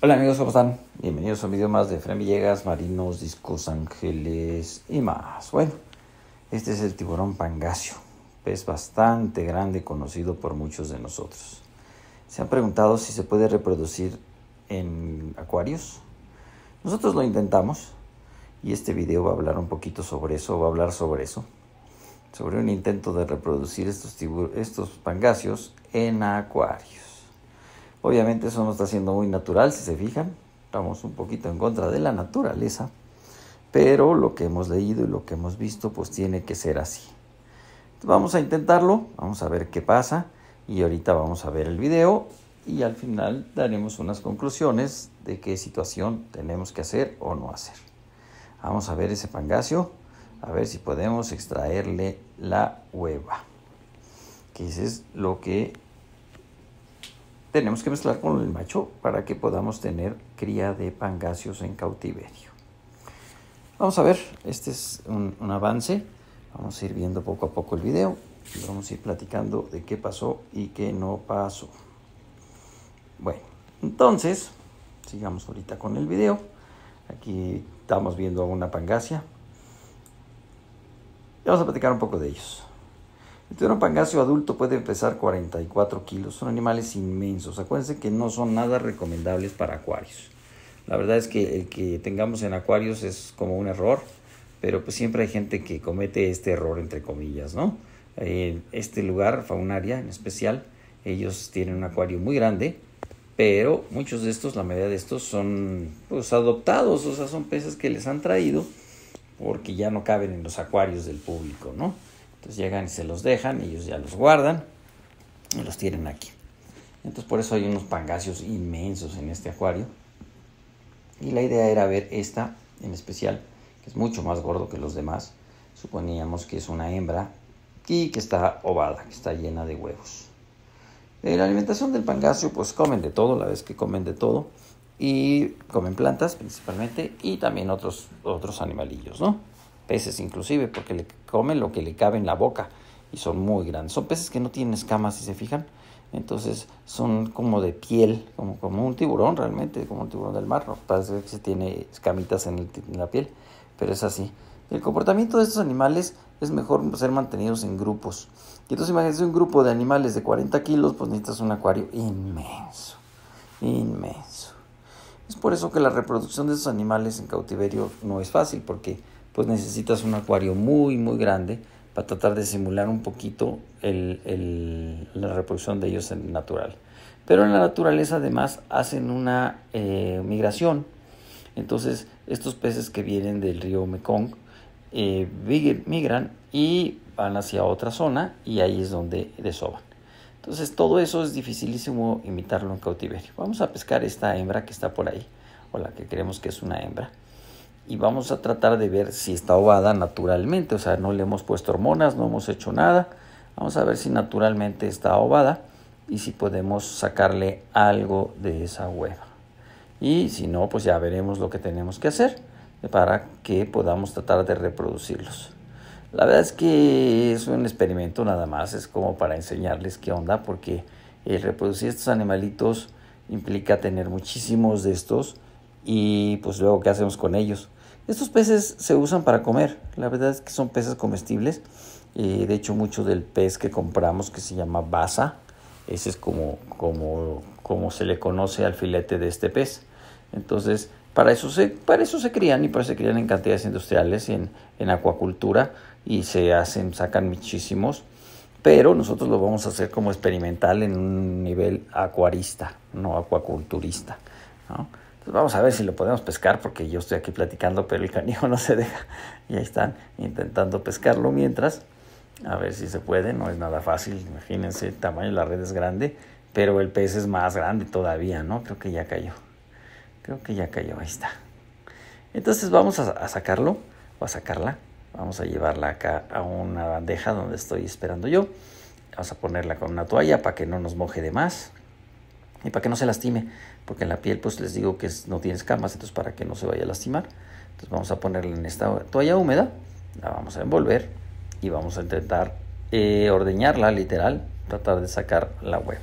Hola amigos, ¿cómo están? Bienvenidos a un video más de Fran Villegas, Marinos, Discos Ángeles y más. Bueno, este es el tiburón pangasio, pez bastante grande conocido por muchos de nosotros. Se han preguntado si se puede reproducir en acuarios. Nosotros lo intentamos y este video va a hablar un poquito sobre eso, va a hablar sobre eso, sobre un intento de reproducir estos, estos en acuarios. Obviamente eso no está siendo muy natural, si se fijan, estamos un poquito en contra de la naturaleza, pero lo que hemos leído y lo que hemos visto pues tiene que ser así. vamos a intentarlo, vamos a ver qué pasa y ahorita vamos a ver el video y al final daremos unas conclusiones de qué situación tenemos que hacer o no hacer. Vamos a ver ese pangasio. a ver si podemos extraerle la hueva, que ese es lo que tenemos que mezclar con el macho para que podamos tener cría de pangasios en cautiverio. Vamos a ver, este es un, avance. Vamos a ir viendo poco a poco el video vamos a ir platicando de qué pasó y qué no pasó. Bueno, entonces, sigamos ahorita con el video. Aquí estamos viendo una pangasia. vamos a platicar un poco de ellos. El este un pangasio adulto puede pesar 44 kilos. Son animales inmensos. Acuérdense que no son nada recomendables para acuarios. La verdad es que el que tengamos en acuarios es como un error, pero pues siempre hay gente que comete este error, entre comillas, ¿no? en este lugar, faunaria en especial, ellos tienen un acuario muy grande, pero muchos de estos, la mayoría de estos, son pues, adoptados, o sea, son peces que les han traído porque ya no caben en los acuarios del público, ¿no? Entonces llegan y se los dejan, ellos ya los guardan y los tienen aquí. Entonces por eso hay unos pangasios inmensos en este acuario. Y la idea era ver esta en especial, que es mucho más gordo que los demás. Suponíamos que es una hembra y que está ovada, que está llena de huevos. Eh, la alimentación del pangasio, pues comen de todo, la vez que comen de todo. Y comen plantas principalmente y también otros, otros animalillos, ¿no? peces inclusive, porque le comen lo que le cabe en la boca y son muy grandes. Son peces que no tienen escamas, si se fijan. Entonces son como de piel, como, como un tiburón realmente, como un tiburón del mar. Parece que se tiene escamitas en, en, la piel, pero es así. El comportamiento de estos animales es mejor ser mantenidos en grupos. Y entonces imagínense un grupo de animales de 40 kilos, pues necesitas un acuario inmenso, inmenso. Es por eso que la reproducción de estos animales en cautiverio no es fácil, porque pues necesitas un acuario muy, muy grande para tratar de simular un poquito la reproducción de ellos en natural. Pero en la naturaleza además hacen una eh, migración. Entonces estos peces que vienen del río Mekong eh, migran y van hacia otra zona y ahí es donde desoban. Entonces todo eso es dificilísimo imitarlo en cautiverio. Vamos a pescar esta hembra que está por ahí, o la que creemos que es una hembra y vamos a tratar de ver si está ovada naturalmente, o sea, no le hemos puesto hormonas, no hemos hecho nada. Vamos a ver si naturalmente está ovada y si podemos sacarle algo de esa hueva. Y si no, pues ya veremos lo que tenemos que hacer para que podamos tratar de reproducirlos. La verdad es que es un experimento nada más, es como para enseñarles qué onda, porque el reproducir estos animalitos implica tener muchísimos de estos y pues luego qué hacemos con ellos. Estos peces se usan para comer, la verdad es que son peces comestibles. Eh, de hecho, mucho del pez que compramos que se llama basa, ese es como, como, como se le conoce al filete de este pez. Entonces, para eso se, para eso se crían y para eso se crían en cantidades industriales, en, en acuacultura y se hacen, sacan muchísimos. Pero nosotros lo vamos a hacer como experimental en un nivel acuarista, no acuaculturista. ¿no? Pues vamos a ver si lo podemos pescar, porque yo estoy aquí platicando, pero el canijo no se deja. Y ahí están intentando pescarlo mientras. A ver si se puede, no es nada fácil, imagínense, el tamaño de la red es grande, pero el pez es más grande todavía, ¿no? Creo que ya cayó. Creo que ya cayó, ahí está. Entonces vamos a, a sacarlo o a sacarla. Vamos a llevarla acá a una bandeja donde estoy esperando yo. Vamos a ponerla con una toalla para que no nos moje de más y para que no se lastime, porque en la piel pues les digo que no tiene escamas, entonces para que no se vaya a lastimar. Entonces vamos a ponerla en esta toalla húmeda, la vamos a envolver y vamos a intentar eh, ordeñarla literal, tratar de sacar la hueva.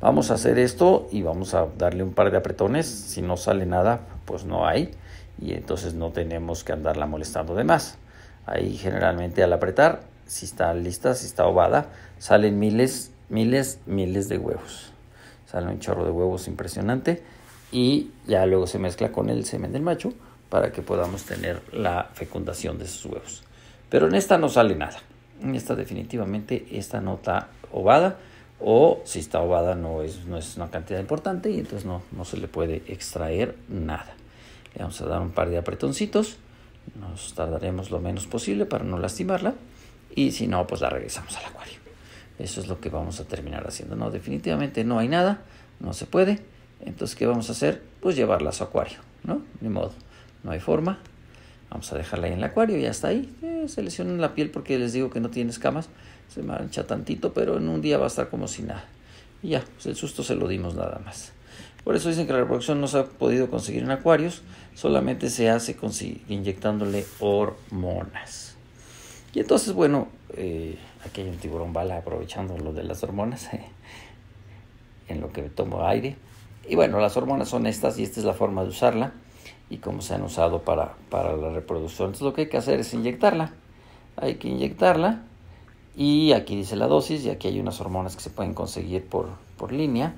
Vamos a hacer esto y vamos a darle un par de apretones, si no sale nada pues no hay y entonces no tenemos que andarla molestando de más. Ahí generalmente al apretar, si está lista, si está ovada, salen miles, miles, miles de huevos sale un chorro de huevos impresionante y ya luego se mezcla con el semen del macho para que podamos tener la fecundación de esos huevos. Pero en esta no sale nada. En esta definitivamente esta no está ovada o si está ovada no es, no es una cantidad importante y entonces no, no se le puede extraer nada. Le vamos a dar un par de apretoncitos, nos tardaremos lo menos posible para no lastimarla y si no pues la regresamos al acuario. Eso es lo que vamos a terminar haciendo. No, definitivamente no hay nada, no se puede. Entonces, ¿qué vamos a hacer? Pues llevarla a su acuario, ¿no? Ni modo, no hay forma. Vamos a dejarla ahí en el acuario, ya está ahí. Eh, se lesionan la piel porque les digo que no tiene escamas. Se mancha tantito, pero en un día va a estar como si nada. Y ya, pues el susto se lo dimos nada más. Por eso dicen que la reproducción no se ha podido conseguir en acuarios, solamente se hace inyectándole hormonas. Y entonces, bueno, eh, aquí hay un tiburón bala aprovechando lo de las hormonas, en lo que tomo aire. Y bueno, las hormonas son estas y esta es la forma de usarla y cómo se han usado para, la reproducción. Entonces lo que hay que hacer es inyectarla. Hay que inyectarla y aquí dice la dosis y aquí hay unas hormonas que se pueden conseguir por, por línea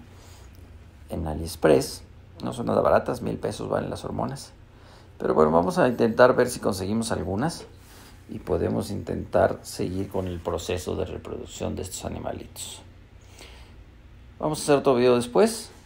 en AliExpress. No son nada baratas, mil pesos valen las hormonas. Pero bueno, vamos a intentar ver si conseguimos algunas y podemos intentar seguir con el proceso de reproducción de estos animalitos. Vamos a hacer otro video después.